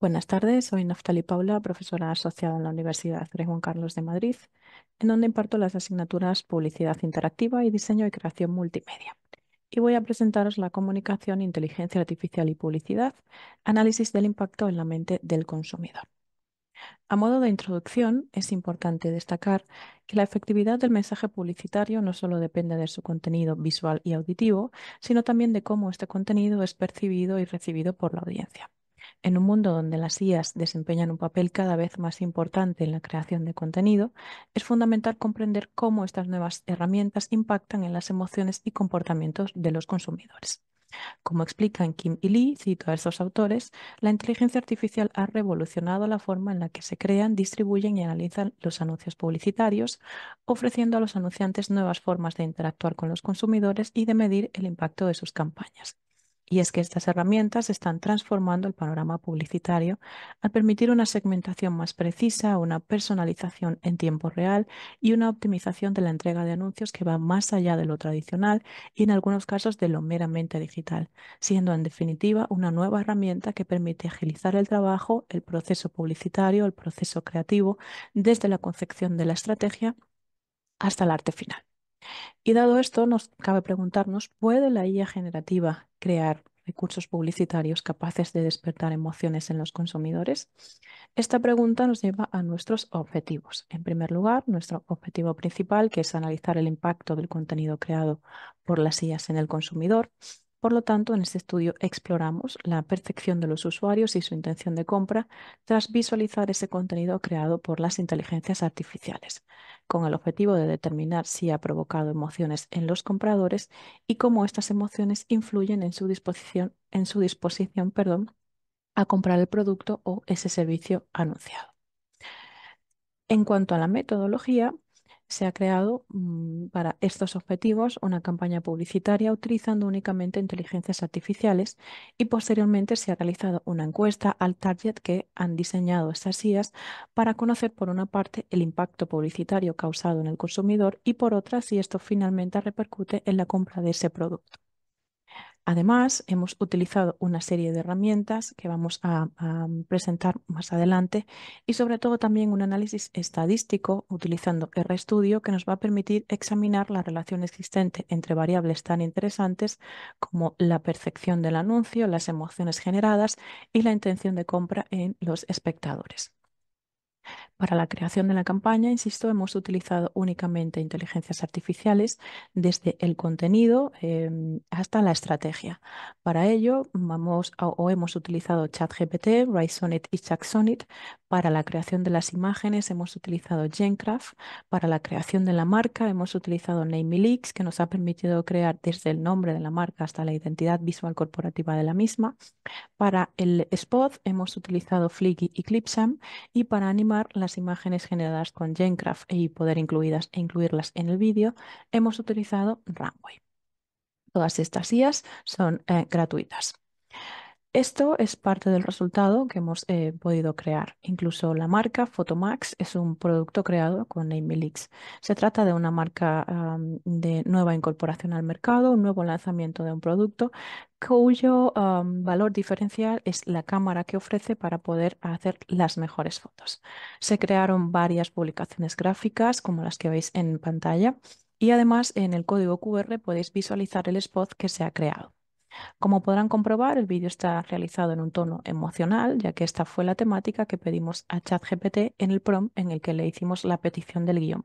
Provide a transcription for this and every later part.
Buenas tardes, soy Naftali Paula, profesora asociada en la Universidad Rey Juan Carlos de Madrid, en donde imparto las asignaturas Publicidad Interactiva y Diseño y Creación Multimedia. Y voy a presentaros la comunicación, inteligencia artificial y publicidad, análisis del impacto en la mente del consumidor. A modo de introducción, es importante destacar que la efectividad del mensaje publicitario no solo depende de su contenido visual y auditivo, sino también de cómo este contenido es percibido y recibido por la audiencia. En un mundo donde las IAS desempeñan un papel cada vez más importante en la creación de contenido, es fundamental comprender cómo estas nuevas herramientas impactan en las emociones y comportamientos de los consumidores. Como explican Kim y Lee, cito a estos autores, la inteligencia artificial ha revolucionado la forma en la que se crean, distribuyen y analizan los anuncios publicitarios, ofreciendo a los anunciantes nuevas formas de interactuar con los consumidores y de medir el impacto de sus campañas. Y es que estas herramientas están transformando el panorama publicitario al permitir una segmentación más precisa, una personalización en tiempo real y una optimización de la entrega de anuncios que va más allá de lo tradicional y en algunos casos de lo meramente digital, siendo en definitiva una nueva herramienta que permite agilizar el trabajo, el proceso publicitario, el proceso creativo, desde la concepción de la estrategia hasta el arte final. Y dado esto, nos cabe preguntarnos, ¿puede la IA generativa crear recursos publicitarios capaces de despertar emociones en los consumidores? Esta pregunta nos lleva a nuestros objetivos. En primer lugar, nuestro objetivo principal, que es analizar el impacto del contenido creado por las IAs en el consumidor. Por lo tanto, en este estudio exploramos la percepción de los usuarios y su intención de compra tras visualizar ese contenido creado por las inteligencias artificiales con el objetivo de determinar si ha provocado emociones en los compradores y cómo estas emociones influyen en su disposición, en su disposición perdón, a comprar el producto o ese servicio anunciado. En cuanto a la metodología, se ha creado mm, para estos objetivos una campaña publicitaria utilizando únicamente inteligencias artificiales y posteriormente se ha realizado una encuesta al target que han diseñado estas IAS para conocer por una parte el impacto publicitario causado en el consumidor y por otra si esto finalmente repercute en la compra de ese producto. Además, hemos utilizado una serie de herramientas que vamos a, presentar más adelante y sobre todo también un análisis estadístico utilizando RStudio que nos va a permitir examinar la relación existente entre variables tan interesantes como la percepción del anuncio, las emociones generadas y la intención de compra en los espectadores. Para la creación de la campaña, insisto, hemos utilizado únicamente inteligencias artificiales desde el contenido em, hasta la estrategia. Para ello, o hemos utilizado ChatGPT, RiseSonit y ChatSonit. Para la creación de las imágenes hemos utilizado GenCraft, para la creación de la marca hemos utilizado NameLeaks, que nos ha permitido crear desde el nombre de la marca hasta la identidad visual corporativa de la misma. Para el spot hemos utilizado Flicky y Clipsam y para animar las imágenes generadas con GenCraft y poder incluirlas en el vídeo hemos utilizado Runway. Todas estas IAs son eh, gratuitas. Esto es parte del resultado que hemos eh, podido crear. Incluso la marca Photomax es un producto creado con Leaks. Se trata de una marca de nueva incorporación al mercado, un nuevo lanzamiento de un producto cuyo valor diferencial es la cámara que ofrece para poder hacer las mejores fotos. Se crearon varias publicaciones gráficas como las que veis en pantalla y además en el código QR podéis visualizar el spot que se ha creado. Como podrán comprobar, el vídeo está realizado en un tono emocional, ya que esta fue la temática que pedimos a ChatGPT en el prom en el que le hicimos la petición del guión.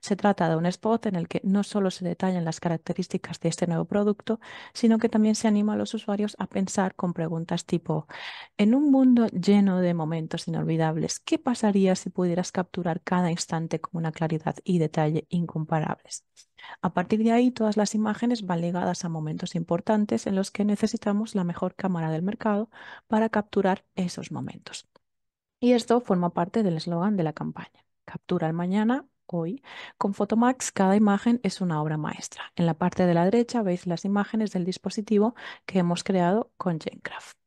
Se trata de un spot en el que no solo se detallan las características de este nuevo producto, sino que también se anima a los usuarios a pensar con preguntas tipo, en un mundo lleno de momentos inolvidables, ¿qué pasaría si pudieras capturar cada instante con una claridad y detalle incomparables? A partir de ahí, todas las imágenes van ligadas a momentos importantes en los que necesitamos la mejor cámara del mercado para capturar esos momentos. Y esto forma parte del eslogan de la campaña. Captura el mañana hoy. Con Photomax cada imagen es una obra maestra. En la parte de la derecha veis las imágenes del dispositivo que hemos creado con GenCraft.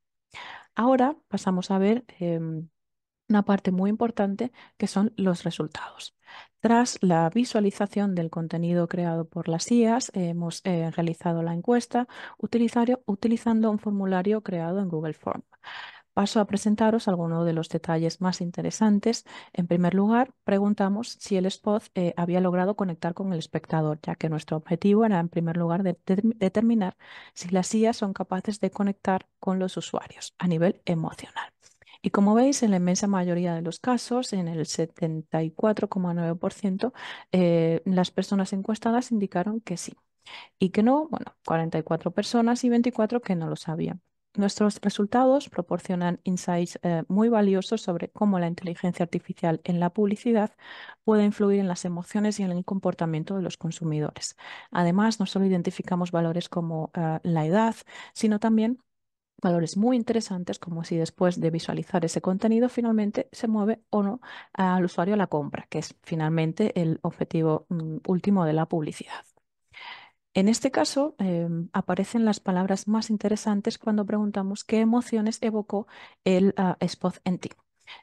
Ahora pasamos a ver em, una parte muy importante que son los resultados. Tras la visualización del contenido creado por las IAS, hemos eh, realizado la encuesta utilizando un formulario creado en Google Form. Paso a presentaros algunos de los detalles más interesantes. En primer lugar, preguntamos si el spot eh, había logrado conectar con el espectador, ya que nuestro objetivo era, en primer lugar, determinar si las IAS son capaces de conectar con los usuarios a nivel emocional. Y como veis, en la inmensa mayoría de los casos, en el 74,9%, eh, las personas encuestadas indicaron que sí. Y que no, bueno, 44 personas y 24 que no lo sabían. Nuestros resultados proporcionan insights eh, muy valiosos sobre cómo la inteligencia artificial en la publicidad puede influir en las emociones y en el comportamiento de los consumidores. Además, no solo identificamos valores como eh, la edad, sino también valores muy interesantes, como si después de visualizar ese contenido finalmente se mueve o no al usuario a la compra, que es finalmente el objetivo mm, último de la publicidad. En este caso em, aparecen las palabras más interesantes cuando preguntamos qué emociones evocó el ah, spot en ti.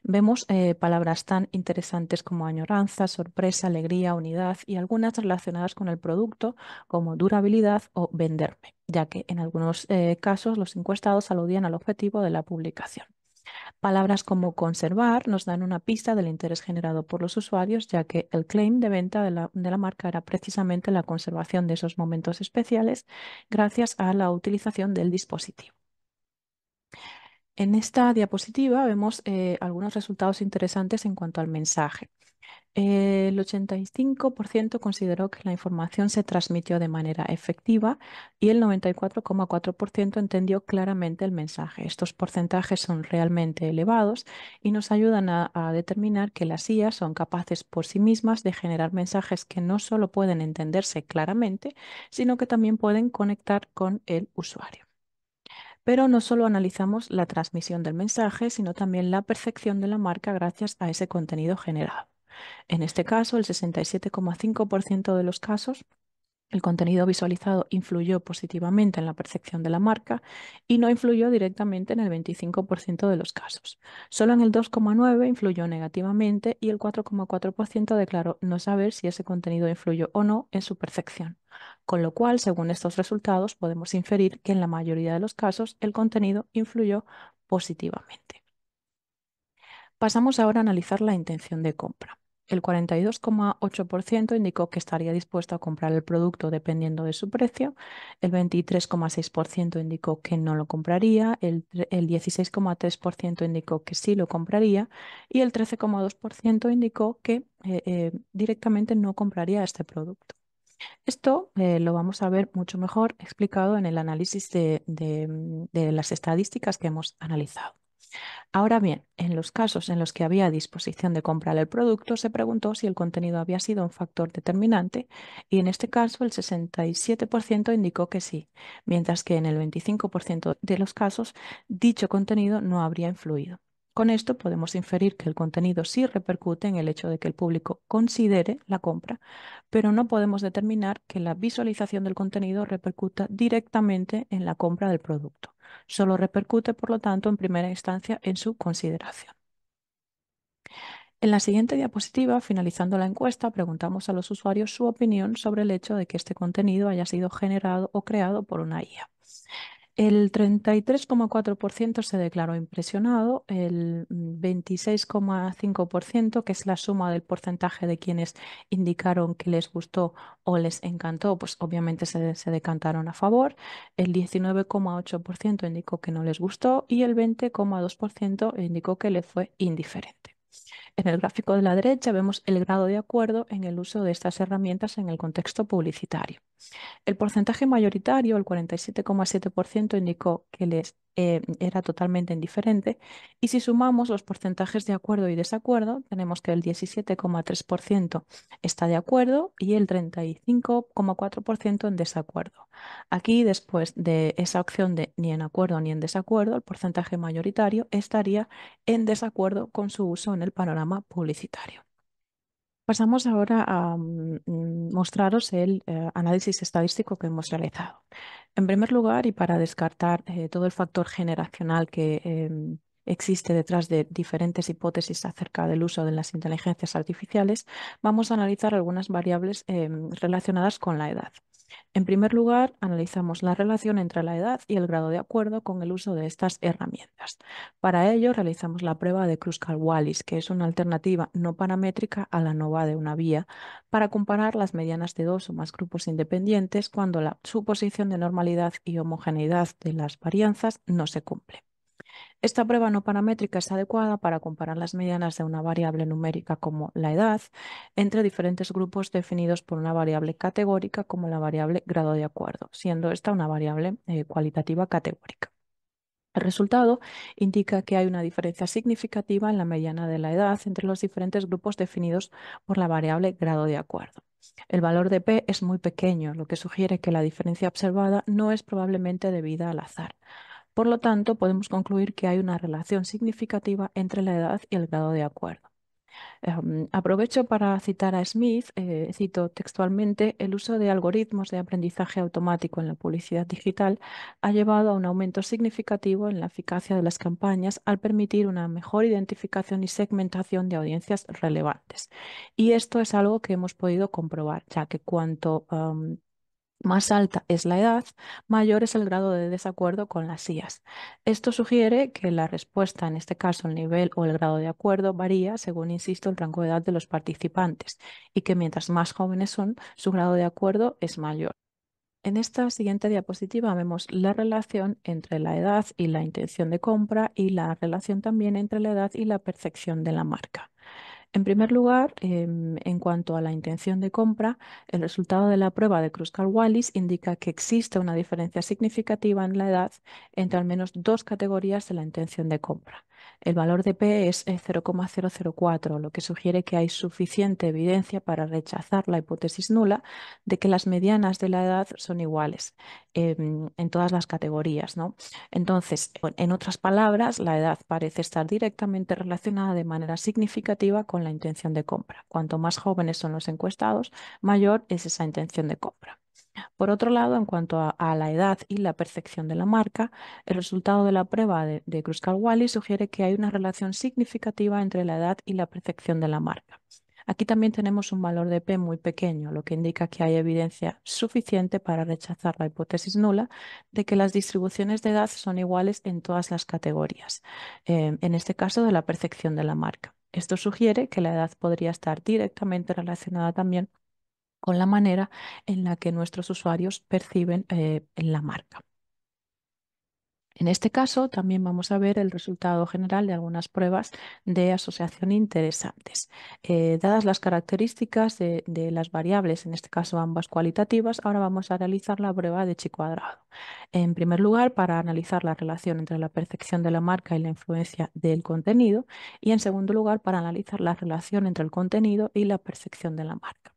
Vemos eh, palabras tan interesantes como añoranza, sorpresa, alegría, unidad y algunas relacionadas con el producto como durabilidad o venderme, ya que en algunos eh, casos los encuestados aludían al objetivo de la publicación. Palabras como conservar nos dan una pista del interés generado por los usuarios, ya que el claim de venta de la, marca era precisamente la conservación de esos momentos especiales gracias a la utilización del dispositivo. En esta diapositiva vemos eh, algunos resultados interesantes en cuanto al mensaje. el 85% consideró que la información se transmitió de manera efectiva y el 94,4% entendió claramente el mensaje. Estos porcentajes son realmente elevados y nos ayudan a, a determinar que las IA son capaces por sí mismas de generar mensajes que no solo pueden entenderse claramente, sino que también pueden conectar con el usuario pero no solo analizamos la transmisión del mensaje, sino también la percepción de la marca gracias a ese contenido generado. En este caso, el 67,5% de los casos el contenido visualizado influyó positivamente en la percepción de la marca y no influyó directamente en el 25% de los casos. Solo en el 2,9% influyó negativamente y el 4,4% declaró no saber si ese contenido influyó o no en su percepción. Con lo cual, según estos resultados, podemos inferir que en la mayoría de los casos el contenido influyó positivamente. Pasamos ahora a analizar la intención de compra el 42,8% indicó que estaría dispuesto a comprar el producto dependiendo de su precio, el 23,6% indicó que no lo compraría, el, 16,3% indicó que sí lo compraría y el 13,2% indicó que eh, eh, directamente no compraría este producto. Esto eh, lo vamos a ver mucho mejor explicado en el análisis de las estadísticas que hemos analizado. Ahora bien, en los casos en los que había disposición de comprar el producto, se preguntó si el contenido había sido un factor determinante y en este caso el 67% indicó que sí, mientras que en el 25% de los casos dicho contenido no habría influido. Con esto podemos inferir que el contenido sí repercute en el hecho de que el público considere la compra, pero no podemos determinar que la visualización del contenido repercuta directamente en la compra del producto. Solo repercute, por lo tanto, en primera instancia en su consideración. En la siguiente diapositiva, finalizando la encuesta, preguntamos a los usuarios su opinión sobre el hecho de que este contenido haya sido generado o creado por una IA. El 33,4% se declaró impresionado, el 26,5%, que es la suma del porcentaje de quienes indicaron que les gustó o les encantó, pues obviamente se, decantaron a favor, el 19,8% indicó que no les gustó y el 20,2% indicó que les fue indiferente. En el gráfico de la derecha vemos el grado de acuerdo en el uso de estas herramientas en el contexto publicitario. El porcentaje mayoritario, el 47,7%, indicó que les eh, era totalmente indiferente. Y si sumamos los porcentajes de acuerdo y desacuerdo, tenemos que el 17,3% está de acuerdo y el 35,4% en desacuerdo. Aquí, después de esa opción de ni en acuerdo ni en desacuerdo, el porcentaje mayoritario estaría en desacuerdo con su uso en el panorama publicitario. Pasamos ahora a mm, mm, mostraros el eh, análisis estadístico que hemos realizado. En primer lugar, y para descartar eh, todo el factor generacional que em, existe detrás de diferentes hipótesis acerca del uso de las inteligencias artificiales, vamos a analizar algunas variables em, relacionadas con la edad. En primer lugar, analizamos la relación entre la edad y el grado de acuerdo con el uso de estas herramientas. Para ello, realizamos la prueba de Kruskal-Wallis, que es una alternativa no paramétrica a la nova de una vía, para comparar las medianas de dos o más grupos independientes cuando la suposición de normalidad y homogeneidad de las varianzas no se cumple. Esta prueba no paramétrica es adecuada para comparar las medianas de una variable numérica como la edad entre diferentes grupos definidos por una variable categórica como la variable grado de acuerdo, siendo esta una variable eh, cualitativa categórica. El resultado indica que hay una diferencia significativa en la mediana de la edad entre los diferentes grupos definidos por la variable grado de acuerdo. El valor de p es muy pequeño, lo que sugiere que la diferencia observada no es probablemente debida al azar. Por lo tanto, podemos concluir que hay una relación significativa entre la edad y el grado de acuerdo. Em, aprovecho para citar a Smith, eh, cito textualmente, el uso de algoritmos de aprendizaje automático en la publicidad digital ha llevado a un aumento significativo en la eficacia de las campañas al permitir una mejor identificación y segmentación de audiencias relevantes. Y esto es algo que hemos podido comprobar, ya que cuanto em, más alta es la edad, mayor es el grado de desacuerdo con las IAS. Esto sugiere que la respuesta, en este caso el nivel o el grado de acuerdo, varía según, insisto, el rango de edad de los participantes y que mientras más jóvenes son, su grado de acuerdo es mayor. En esta siguiente diapositiva vemos la relación entre la edad y la intención de compra y la relación también entre la edad y la percepción de la marca. En primer lugar, em, en cuanto a la intención de compra, el resultado de la prueba de Kruskal-Wallis indica que existe una diferencia significativa en la edad entre al menos dos categorías de la intención de compra. El valor de P es 0,004, eh, lo que sugiere que hay suficiente evidencia para rechazar la hipótesis nula de que las medianas de la edad son iguales em, en todas las categorías. ¿no? Entonces, en otras palabras, la edad parece estar directamente relacionada de manera significativa con la intención de compra. Cuanto más jóvenes son los encuestados, mayor es esa intención de compra. Por otro lado, en cuanto a, la edad y la percepción de la marca, el resultado de la prueba de, Kruskal-Wallis sugiere que hay una relación significativa entre la edad y la percepción de la marca. Aquí también tenemos un valor de P muy pequeño, lo que indica que hay evidencia suficiente para rechazar la hipótesis nula de que las distribuciones de edad son iguales en todas las categorías, eh, en este caso de la percepción de la marca. Esto sugiere que la edad podría estar directamente relacionada también con la manera en la que nuestros usuarios perciben eh, la marca. En este caso, también vamos a ver el resultado general de algunas pruebas de asociación interesantes. Eh, dadas las características de, las variables, en este caso ambas cualitativas, ahora vamos a realizar la prueba de chi cuadrado. En primer lugar, para analizar la relación entre la percepción de la marca y la influencia del contenido. Y en segundo lugar, para analizar la relación entre el contenido y la percepción de la marca.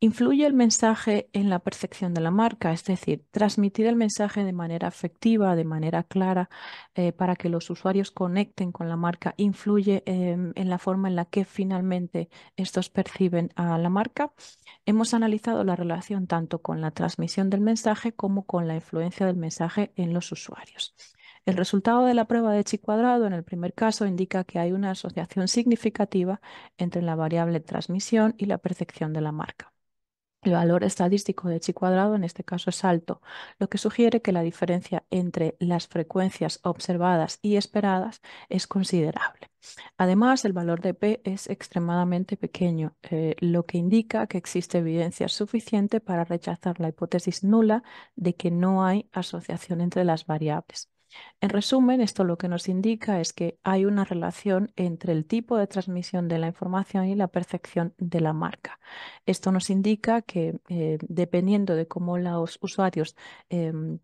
Influye el mensaje en la percepción de la marca, es decir, transmitir el mensaje de manera efectiva, de manera clara, eh, para que los usuarios conecten con la marca, influye em, en la forma en la que finalmente estos perciben a la marca. Hemos analizado la relación tanto con la transmisión del mensaje como con la influencia del mensaje en los usuarios. El resultado de la prueba de chi cuadrado en el primer caso indica que hay una asociación significativa entre la variable transmisión y la percepción de la marca. El valor estadístico de chi cuadrado en este caso es alto, lo que sugiere que la diferencia entre las frecuencias observadas y esperadas es considerable. Además, el valor de P es extremadamente pequeño, eh, lo que indica que existe evidencia suficiente para rechazar la hipótesis nula de que no hay asociación entre las variables. En resumen, esto lo que nos indica es que hay una relación entre el tipo de transmisión de la información y la percepción de la marca. Esto nos indica que eh, dependiendo de cómo los usuarios em,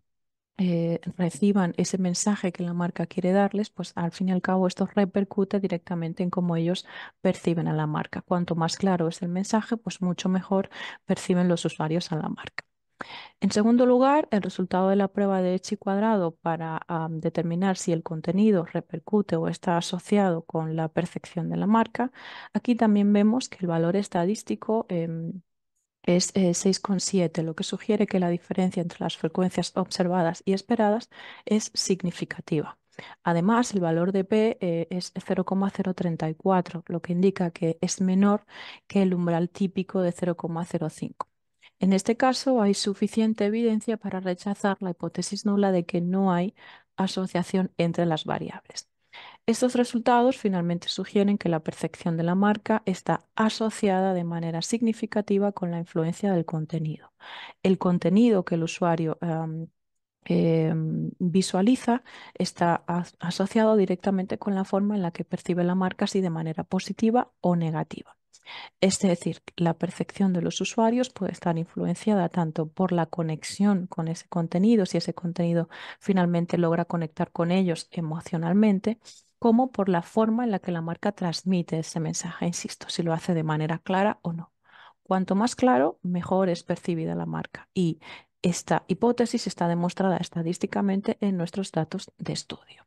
eh, reciban ese mensaje que la marca quiere darles, pues al fin y al cabo esto repercute directamente en cómo ellos perciben a la marca. Cuanto más claro es el mensaje, pues mucho mejor perciben los usuarios a la marca. En segundo lugar, el resultado de la prueba de chi cuadrado para determinar si el contenido repercute o está asociado con la percepción de la marca. Aquí también vemos que el valor estadístico em, es 6,7, eh, lo que sugiere que la diferencia entre las frecuencias observadas y esperadas es significativa. Además, el valor de P eh, es 0,034, lo que indica que es menor que el umbral típico de 0,05. En este caso, hay suficiente evidencia para rechazar la hipótesis nula de que no hay asociación entre las variables. Estos resultados finalmente sugieren que la percepción de la marca está asociada de manera significativa con la influencia del contenido. El contenido que el usuario em, em, visualiza está asociado directamente con la forma en la que percibe la marca, si de manera positiva o negativa. Es decir, la percepción de los usuarios puede estar influenciada tanto por la conexión con ese contenido, si ese contenido finalmente logra conectar con ellos emocionalmente, como por la forma en la que la marca transmite ese mensaje, insisto, si lo hace de manera clara o no. Cuanto más claro, mejor es percibida la marca. Y esta hipótesis está demostrada estadísticamente en nuestros datos de estudio.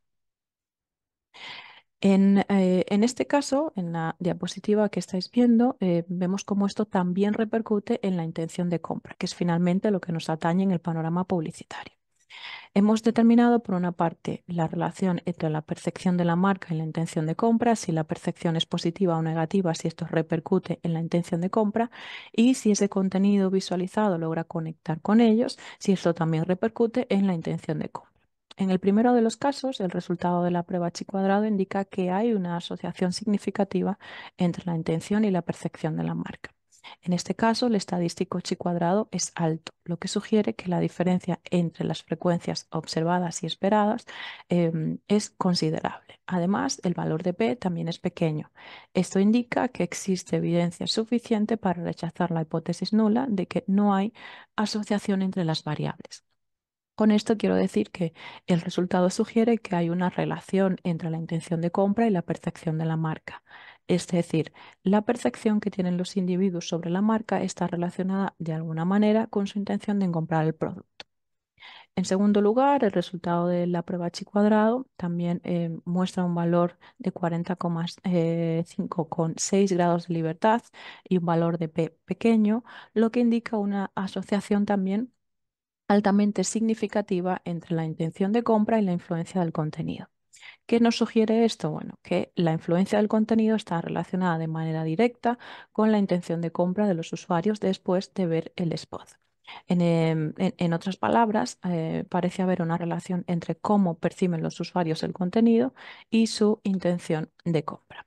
Eh, en, este caso, en la diapositiva que estáis viendo, eh, vemos cómo esto también repercute en la intención de compra, que es finalmente lo que nos atañe en el panorama publicitario. Hemos determinado, por una parte, la relación entre la percepción de la marca y la intención de compra, si la percepción es positiva o negativa, si esto repercute en la intención de compra y si ese contenido visualizado logra conectar con ellos, si esto también repercute en la intención de compra. En el primero de los casos, el resultado de la prueba chi cuadrado indica que hay una asociación significativa entre la intención y la percepción de la marca. En este caso, el estadístico chi cuadrado es alto, lo que sugiere que la diferencia entre las frecuencias observadas y esperadas em, es considerable. Además, el valor de P también es pequeño. Esto indica que existe evidencia suficiente para rechazar la hipótesis nula de que no hay asociación entre las variables. Con esto quiero decir que el resultado sugiere que hay una relación entre la intención de compra y la percepción de la marca. Es decir, la percepción que tienen los individuos sobre la marca está relacionada de alguna manera con su intención de comprar el producto. En segundo lugar, el resultado de la prueba chi cuadrado también eh, muestra un valor de con eh, 6 grados de libertad y un valor de P pequeño, lo que indica una asociación también altamente significativa entre la intención de compra y la influencia del contenido. ¿Qué nos sugiere esto? Bueno, que la influencia del contenido está relacionada de manera directa con la intención de compra de los usuarios después de ver el spot. En, em, otras palabras, eh, parece haber una relación entre cómo perciben los usuarios el contenido y su intención de compra.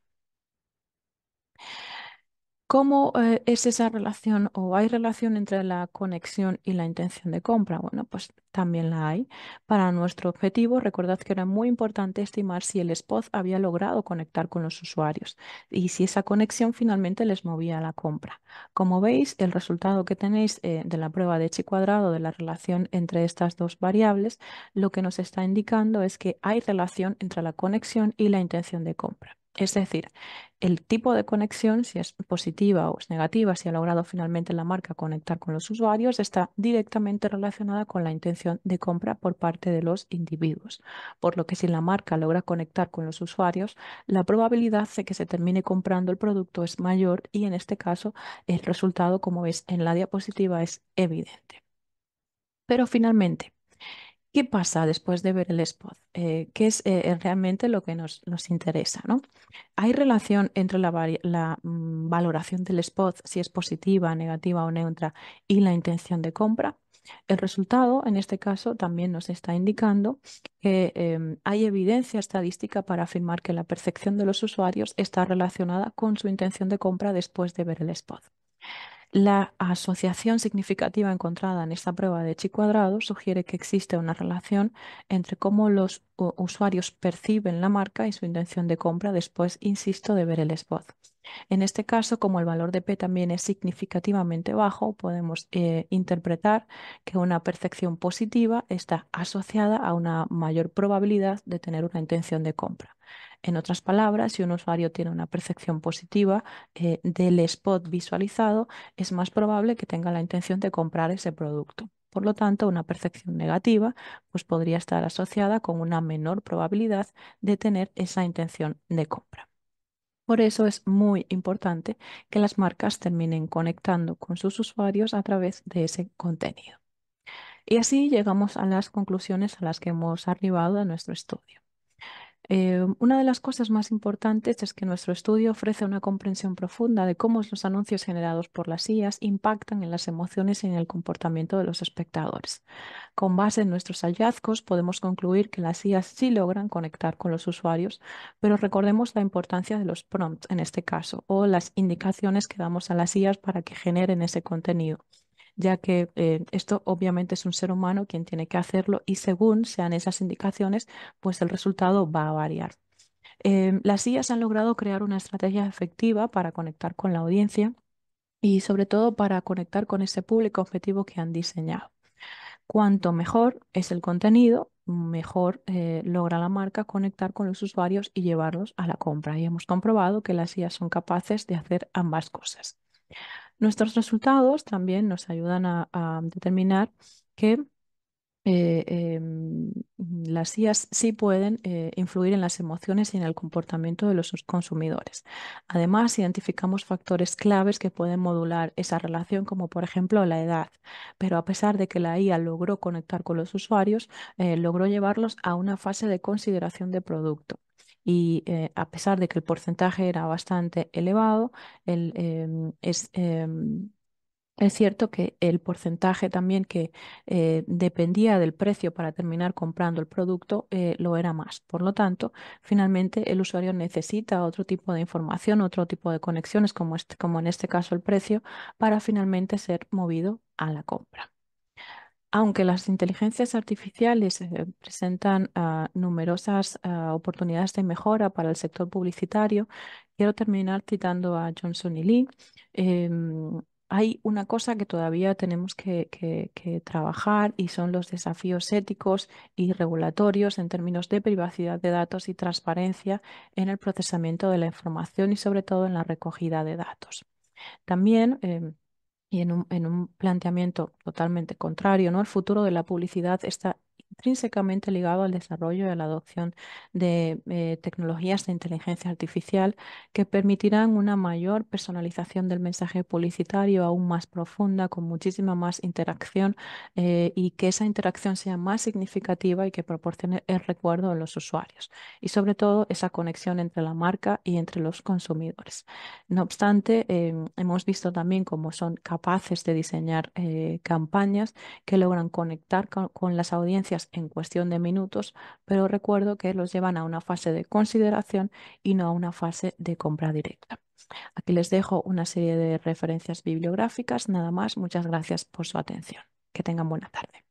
¿Cómo eh, es esa relación o hay relación entre la conexión y la intención de compra? Bueno, pues también la hay. Para nuestro objetivo, recordad que era muy importante estimar si el spot había logrado conectar con los usuarios y si esa conexión finalmente les movía a la compra. Como veis, el resultado que tenéis eh, de la prueba de chi cuadrado de la relación entre estas dos variables, lo que nos está indicando es que hay relación entre la conexión y la intención de compra. Es decir, el tipo de conexión, si es positiva o es negativa, si ha logrado finalmente la marca conectar con los usuarios, está directamente relacionada con la intención de compra por parte de los individuos. Por lo que si la marca logra conectar con los usuarios, la probabilidad de que se termine comprando el producto es mayor y en este caso el resultado, como ves en la diapositiva, es evidente. Pero finalmente, ¿Qué pasa después de ver el spot? Eh, ¿Qué es eh, eh, realmente lo que nos, interesa? ¿no? ¿Hay relación entre la, mm, valoración del spot, si es positiva, negativa o neutra, y la intención de compra? El resultado, en este caso, también nos está indicando que em, hay evidencia estadística para afirmar que la percepción de los usuarios está relacionada con su intención de compra después de ver el spot. La asociación significativa encontrada en esta prueba de chi cuadrado sugiere que existe una relación entre cómo los usuarios perciben la marca y su intención de compra después, insisto, de ver el spot. En este caso, como el valor de P también es significativamente bajo, podemos eh, interpretar que una percepción positiva está asociada a una mayor probabilidad de tener una intención de compra. En otras palabras, si un usuario tiene una percepción positiva eh, del spot visualizado, es más probable que tenga la intención de comprar ese producto. Por lo tanto, una percepción negativa pues podría estar asociada con una menor probabilidad de tener esa intención de compra. Por eso es muy importante que las marcas terminen conectando con sus usuarios a través de ese contenido. Y así llegamos a las conclusiones a las que hemos arribado en nuestro estudio. Eh, una de las cosas más importantes es que nuestro estudio ofrece una comprensión profunda de cómo los anuncios generados por las IAS impactan en las emociones y en el comportamiento de los espectadores. Con base en nuestros hallazgos podemos concluir que las IAS sí logran conectar con los usuarios, pero recordemos la importancia de los prompts en este caso o las indicaciones que damos a las IAS para que generen ese contenido ya que eh, esto obviamente es un ser humano quien tiene que hacerlo y según sean esas indicaciones, pues el resultado va a variar. Eh, las IAS han logrado crear una estrategia efectiva para conectar con la audiencia y sobre todo para conectar con ese público objetivo que han diseñado. Cuanto mejor es el contenido, mejor eh, logra la marca conectar con los usuarios y llevarlos a la compra. Y hemos comprobado que las IAS son capaces de hacer ambas cosas. Nuestros resultados también nos ayudan a, determinar que eh, em, las IAS sí pueden eh, influir en las emociones y en el comportamiento de los consumidores. Además, identificamos factores claves que pueden modular esa relación, como por ejemplo la edad. Pero a pesar de que la IA logró conectar con los usuarios, eh, logró llevarlos a una fase de consideración de producto y eh, a pesar de que el porcentaje era bastante elevado, em, em, es, cierto que el porcentaje también que eh, dependía del precio para terminar comprando el producto eh, lo era más. Por lo tanto, finalmente el usuario necesita otro tipo de información, otro tipo de conexiones, como, este, como en este caso el precio, para finalmente ser movido a la compra. Aunque las inteligencias artificiales eh, presentan ah, numerosas ah, oportunidades de mejora para el sector publicitario, quiero terminar citando a Johnson y Lee. Em, hay una cosa que todavía tenemos que, trabajar y son los desafíos éticos y regulatorios en términos de privacidad de datos y transparencia en el procesamiento de la información y sobre todo en la recogida de datos. También em, y en un, en un planteamiento totalmente contrario, ¿no? El futuro de la publicidad está intrínsecamente ligado al desarrollo y a la adopción de eh, tecnologías de inteligencia artificial que permitirán una mayor personalización del mensaje publicitario aún más profunda, con muchísima más interacción eh, y que esa interacción sea más significativa y que proporcione el recuerdo a los usuarios y sobre todo esa conexión entre la marca y entre los consumidores. No obstante, em, hemos visto también cómo son capaces de diseñar eh, campañas que logran conectar con las audiencias en cuestión de minutos, pero recuerdo que los llevan a una fase de consideración y no a una fase de compra directa. Aquí les dejo una serie de referencias bibliográficas, nada más. Muchas gracias por su atención. Que tengan buena tarde.